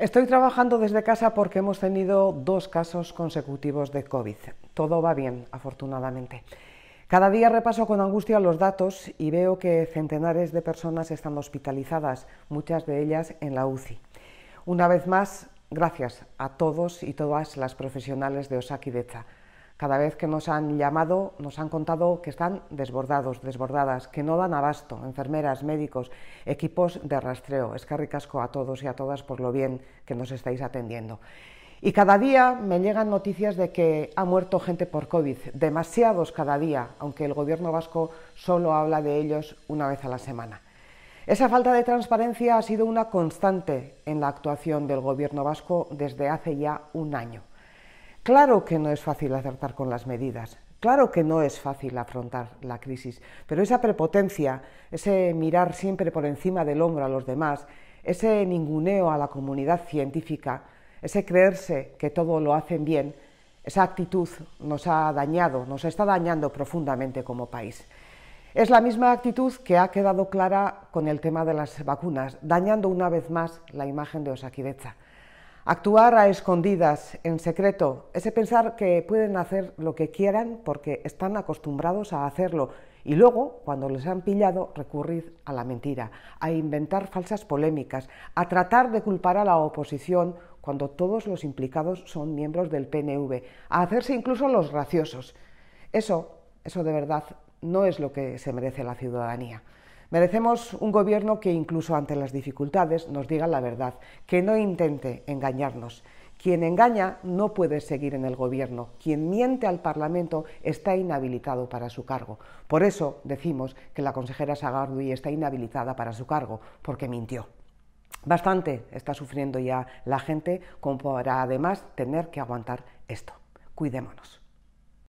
Estoy trabajando desde casa porque hemos tenido dos casos consecutivos de COVID. Todo va bien, afortunadamente. Cada día repaso con angustia los datos y veo que centenares de personas están hospitalizadas, muchas de ellas en la UCI. Una vez más, gracias a todos y todas las profesionales de Osaki Decha cada vez que nos han llamado, nos han contado que están desbordados, desbordadas, que no dan abasto, enfermeras, médicos, equipos de rastreo. Es que a todos y a todas por lo bien que nos estáis atendiendo. Y cada día me llegan noticias de que ha muerto gente por COVID, demasiados cada día, aunque el gobierno vasco solo habla de ellos una vez a la semana. Esa falta de transparencia ha sido una constante en la actuación del gobierno vasco desde hace ya un año. Claro que no es fácil acertar con las medidas, claro que no es fácil afrontar la crisis, pero esa prepotencia, ese mirar siempre por encima del hombro a los demás, ese ninguneo a la comunidad científica, ese creerse que todo lo hacen bien, esa actitud nos ha dañado, nos está dañando profundamente como país. Es la misma actitud que ha quedado clara con el tema de las vacunas, dañando una vez más la imagen de Osakidecha. Actuar a escondidas, en secreto, ese pensar que pueden hacer lo que quieran porque están acostumbrados a hacerlo y luego, cuando les han pillado, recurrir a la mentira, a inventar falsas polémicas, a tratar de culpar a la oposición cuando todos los implicados son miembros del PNV, a hacerse incluso los graciosos. Eso, eso de verdad, no es lo que se merece la ciudadanía. Merecemos un gobierno que incluso ante las dificultades nos diga la verdad, que no intente engañarnos. Quien engaña no puede seguir en el gobierno. Quien miente al Parlamento está inhabilitado para su cargo. Por eso decimos que la consejera Sagarduy está inhabilitada para su cargo, porque mintió. Bastante está sufriendo ya la gente como para además tener que aguantar esto. Cuidémonos.